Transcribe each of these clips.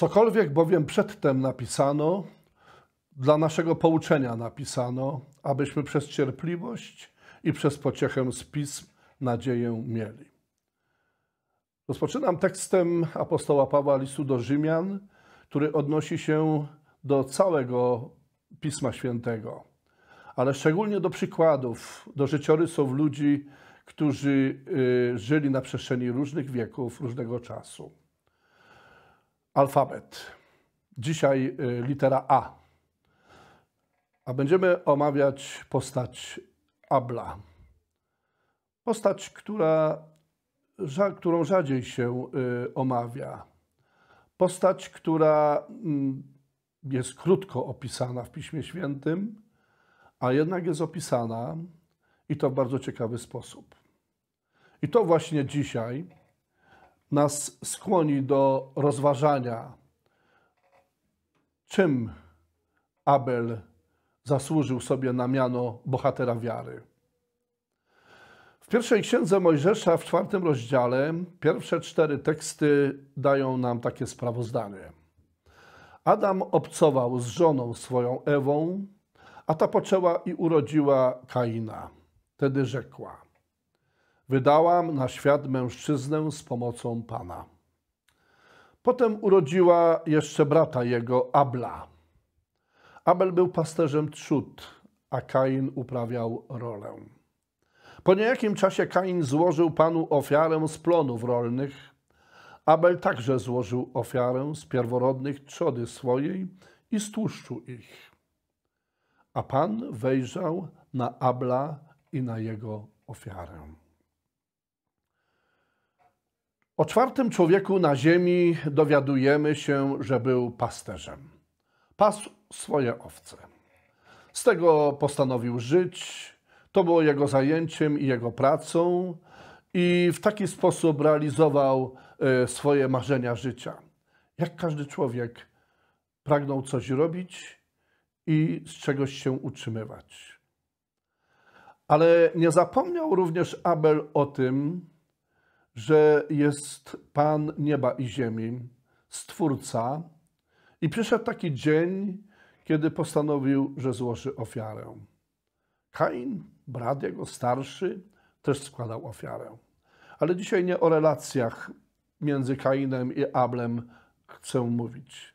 Cokolwiek bowiem przedtem napisano, dla naszego pouczenia napisano, abyśmy przez cierpliwość i przez pociechę z pism nadzieję mieli. Rozpoczynam tekstem apostoła Pawła listu do Rzymian, który odnosi się do całego Pisma Świętego, ale szczególnie do przykładów, do życiorysów ludzi, którzy y, żyli na przestrzeni różnych wieków, różnego czasu alfabet. Dzisiaj y, litera A. A będziemy omawiać postać Abla. Postać, która, którą rzadziej się y, omawia. Postać, która mm, jest krótko opisana w Piśmie Świętym, a jednak jest opisana i to w bardzo ciekawy sposób. I to właśnie dzisiaj nas skłoni do rozważania, czym Abel zasłużył sobie na miano bohatera wiary. W pierwszej księdze Mojżesza, w czwartym rozdziale, pierwsze cztery teksty dają nam takie sprawozdanie. Adam obcował z żoną swoją Ewą, a ta poczęła i urodziła Kaina. Tedy rzekła – Wydałam na świat mężczyznę z pomocą Pana. Potem urodziła jeszcze brata jego, Abla. Abel był pasterzem trzód, a Kain uprawiał rolę. Po niejakim czasie Kain złożył Panu ofiarę z plonów rolnych. Abel także złożył ofiarę z pierworodnych trzody swojej i stłuszczu ich. A Pan wejrzał na Abla i na jego ofiarę. O czwartym człowieku na ziemi dowiadujemy się, że był pasterzem. Pasł swoje owce. Z tego postanowił żyć. To było jego zajęciem i jego pracą, i w taki sposób realizował e, swoje marzenia życia. Jak każdy człowiek pragnął coś robić i z czegoś się utrzymywać. Ale nie zapomniał również Abel o tym, że jest Pan nieba i ziemi, Stwórca, i przyszedł taki dzień, kiedy postanowił, że złoży ofiarę. Kain, brat jego starszy, też składał ofiarę. Ale dzisiaj nie o relacjach między Kainem i Ablem chcę mówić.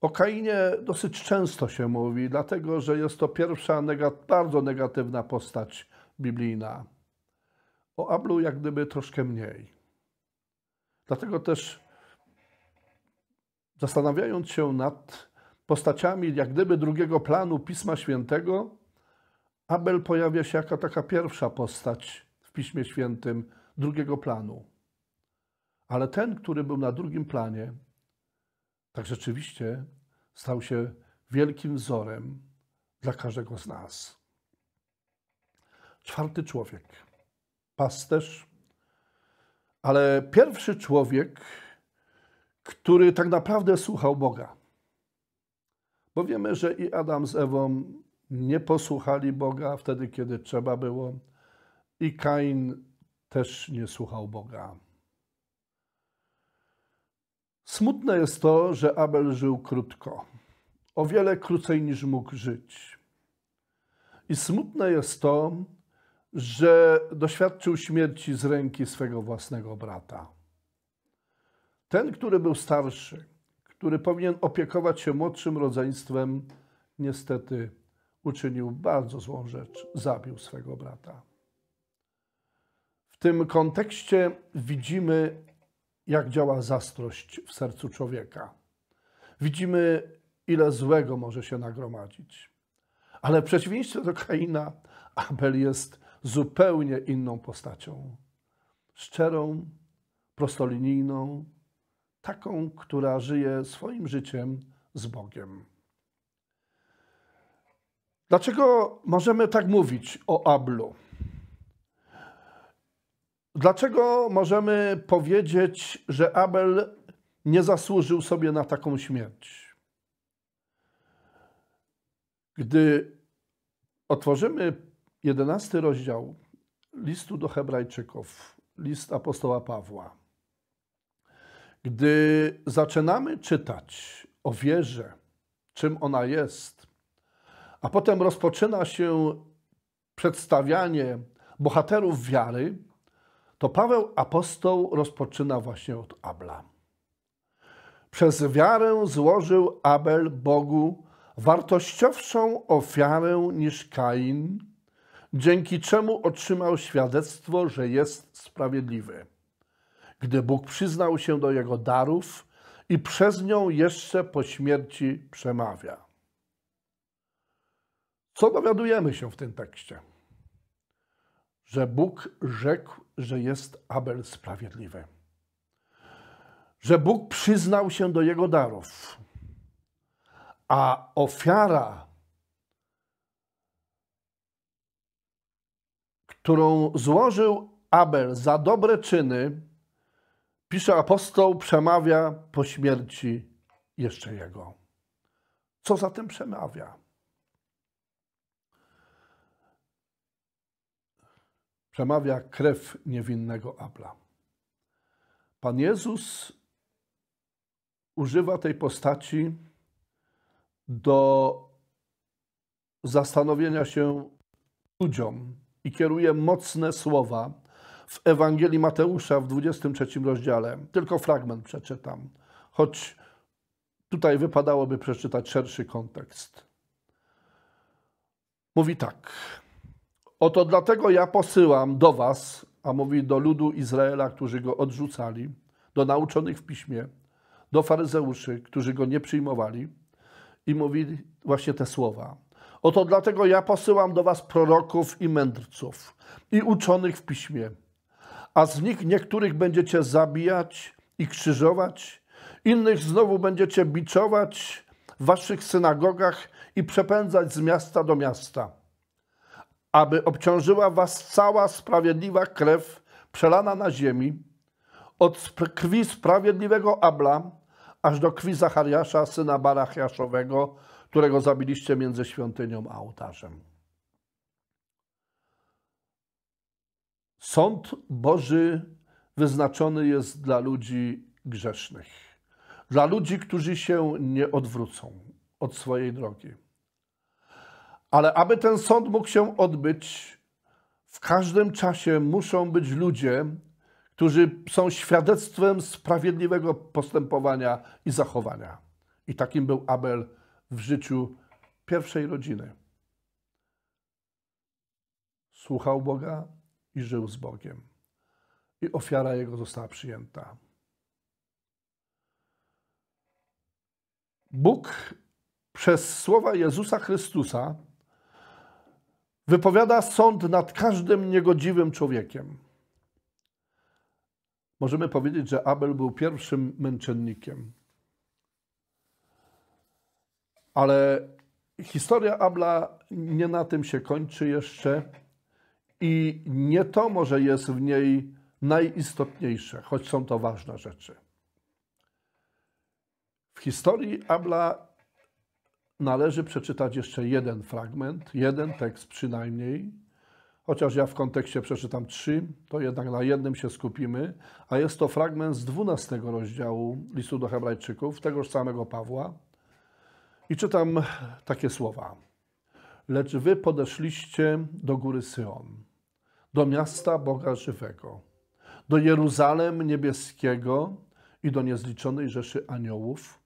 O Kainie dosyć często się mówi, dlatego że jest to pierwsza negat bardzo negatywna postać biblijna o Ablu jak gdyby troszkę mniej. Dlatego też zastanawiając się nad postaciami jak gdyby drugiego planu Pisma Świętego, Abel pojawia się jako taka pierwsza postać w Piśmie Świętym drugiego planu. Ale ten, który był na drugim planie, tak rzeczywiście stał się wielkim wzorem dla każdego z nas. Czwarty człowiek pasterz, ale pierwszy człowiek, który tak naprawdę słuchał Boga. Bo wiemy, że i Adam z Ewą nie posłuchali Boga wtedy, kiedy trzeba było, i Kain też nie słuchał Boga. Smutne jest to, że Abel żył krótko, o wiele krócej niż mógł żyć. I smutne jest to, że doświadczył śmierci z ręki swego własnego brata. Ten, który był starszy, który powinien opiekować się młodszym rodzeństwem, niestety uczynił bardzo złą rzecz zabił swego brata. W tym kontekście widzimy, jak działa zastrość w sercu człowieka. Widzimy, ile złego może się nagromadzić. Ale w przeciwieństwie do Kaina, Abel jest zupełnie inną postacią. Szczerą, prostolinijną, taką, która żyje swoim życiem z Bogiem. Dlaczego możemy tak mówić o Ablu? Dlaczego możemy powiedzieć, że Abel nie zasłużył sobie na taką śmierć? Gdy otworzymy 11 rozdział listu do Hebrajczyków, list apostoła Pawła. Gdy zaczynamy czytać o wierze, czym ona jest, a potem rozpoczyna się przedstawianie bohaterów wiary, to Paweł apostoł rozpoczyna właśnie od Abla. Przez wiarę złożył Abel Bogu wartościowszą ofiarę niż Kain, dzięki czemu otrzymał świadectwo, że jest sprawiedliwy, gdy Bóg przyznał się do jego darów i przez nią jeszcze po śmierci przemawia. Co dowiadujemy się w tym tekście? Że Bóg rzekł, że jest Abel sprawiedliwy. Że Bóg przyznał się do jego darów, a ofiara którą złożył Abel za dobre czyny, pisze apostoł, przemawia po śmierci jeszcze jego. Co za tym przemawia? Przemawia krew niewinnego Abla. Pan Jezus używa tej postaci do zastanowienia się ludziom, i kieruje mocne słowa w Ewangelii Mateusza w 23 rozdziale. Tylko fragment przeczytam, choć tutaj wypadałoby przeczytać szerszy kontekst. Mówi tak. Oto dlatego ja posyłam do was, a mówi do ludu Izraela, którzy go odrzucali, do nauczonych w piśmie, do faryzeuszy, którzy go nie przyjmowali i mówi właśnie te słowa. Oto dlatego ja posyłam do was proroków i mędrców i uczonych w piśmie, a z nich niektórych będziecie zabijać i krzyżować, innych znowu będziecie biczować w waszych synagogach i przepędzać z miasta do miasta, aby obciążyła was cała sprawiedliwa krew przelana na ziemi, od krwi sprawiedliwego Abla, aż do krwi Zachariasza, syna Barachiaszowego, którego zabiliście między świątynią a ołtarzem. Sąd Boży wyznaczony jest dla ludzi grzesznych, dla ludzi, którzy się nie odwrócą od swojej drogi. Ale aby ten sąd mógł się odbyć, w każdym czasie muszą być ludzie, którzy są świadectwem sprawiedliwego postępowania i zachowania. I takim był Abel w życiu pierwszej rodziny. Słuchał Boga i żył z Bogiem. I ofiara jego została przyjęta. Bóg przez słowa Jezusa Chrystusa wypowiada sąd nad każdym niegodziwym człowiekiem możemy powiedzieć, że Abel był pierwszym męczennikiem. Ale historia Abla nie na tym się kończy jeszcze i nie to może jest w niej najistotniejsze, choć są to ważne rzeczy. W historii Abla należy przeczytać jeszcze jeden fragment, jeden tekst przynajmniej, Chociaż ja w kontekście przeczytam trzy, to jednak na jednym się skupimy, a jest to fragment z 12 rozdziału listu do Hebrajczyków, tegoż samego Pawła. I czytam takie słowa. Lecz wy podeszliście do góry Syon, do miasta Boga żywego, do Jeruzalem niebieskiego i do niezliczonej rzeszy aniołów,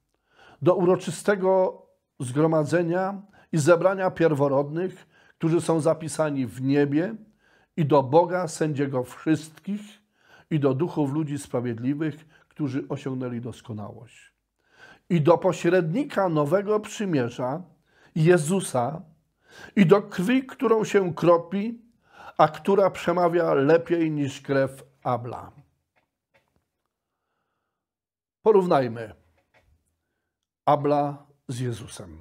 do uroczystego zgromadzenia i zebrania pierworodnych którzy są zapisani w niebie i do Boga sędziego wszystkich i do duchów ludzi sprawiedliwych, którzy osiągnęli doskonałość. I do pośrednika nowego przymierza, Jezusa, i do krwi, którą się kropi, a która przemawia lepiej niż krew Abla. Porównajmy Abla z Jezusem.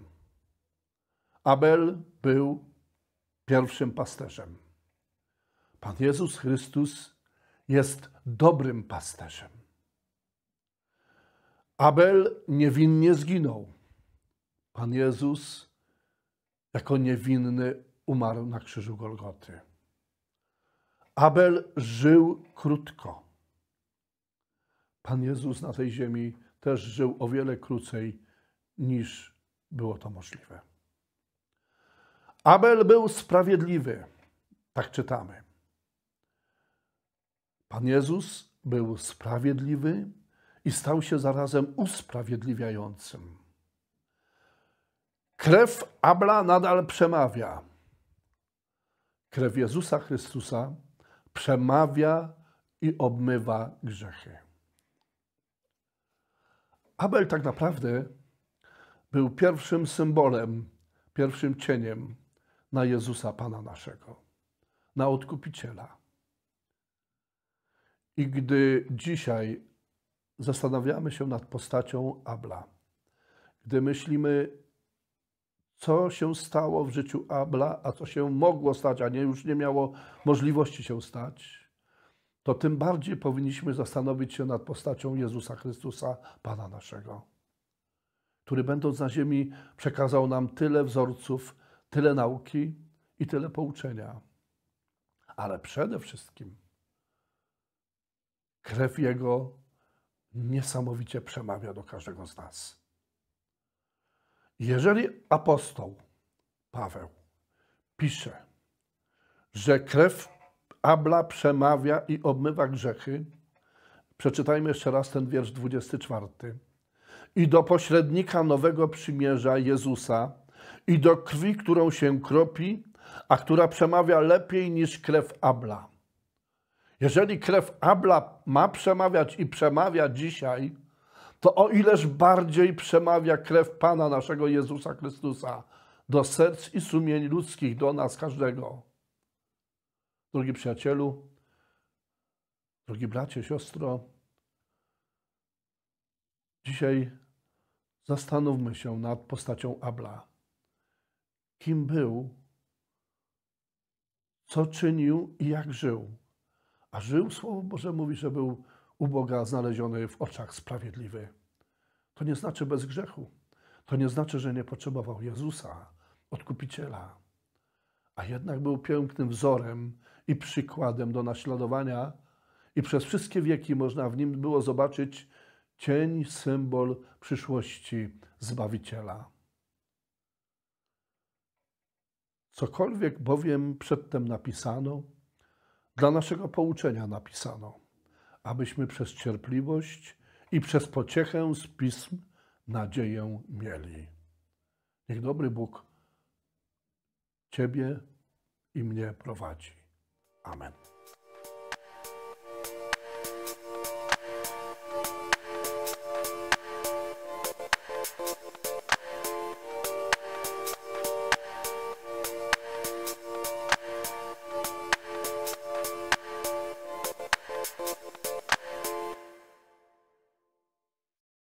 Abel był pierwszym pasterzem. Pan Jezus Chrystus jest dobrym pasterzem. Abel niewinnie zginął. Pan Jezus jako niewinny umarł na krzyżu Golgoty. Abel żył krótko. Pan Jezus na tej ziemi też żył o wiele krócej niż było to możliwe. Abel był sprawiedliwy, tak czytamy. Pan Jezus był sprawiedliwy i stał się zarazem usprawiedliwiającym. Krew Abla nadal przemawia. Krew Jezusa Chrystusa przemawia i obmywa grzechy. Abel tak naprawdę był pierwszym symbolem, pierwszym cieniem na Jezusa Pana naszego, na Odkupiciela. I gdy dzisiaj zastanawiamy się nad postacią Abla, gdy myślimy, co się stało w życiu Abla, a co się mogło stać, a nie, już nie miało możliwości się stać, to tym bardziej powinniśmy zastanowić się nad postacią Jezusa Chrystusa, Pana naszego, który będąc na ziemi przekazał nam tyle wzorców, tyle nauki i tyle pouczenia. Ale przede wszystkim krew Jego niesamowicie przemawia do każdego z nas. Jeżeli apostoł Paweł pisze, że krew Abla przemawia i obmywa grzechy, przeczytajmy jeszcze raz ten wiersz 24. I do pośrednika nowego przymierza Jezusa, i do krwi, którą się kropi, a która przemawia lepiej niż krew Abla. Jeżeli krew Abla ma przemawiać i przemawia dzisiaj, to o ileż bardziej przemawia krew Pana naszego Jezusa Chrystusa do serc i sumień ludzkich, do nas każdego. Drogi przyjacielu, drogi bracie, siostro, dzisiaj zastanówmy się nad postacią Abla kim był, co czynił i jak żył. A żył, Słowo Boże mówi, że był u Boga znaleziony w oczach sprawiedliwy. To nie znaczy bez grzechu. To nie znaczy, że nie potrzebował Jezusa, odkupiciela. A jednak był pięknym wzorem i przykładem do naśladowania, i przez wszystkie wieki można w nim było zobaczyć cień, symbol przyszłości Zbawiciela. Cokolwiek bowiem przedtem napisano, dla naszego pouczenia napisano, abyśmy przez cierpliwość i przez pociechę z pism nadzieję mieli. Niech dobry Bóg Ciebie i mnie prowadzi. Amen.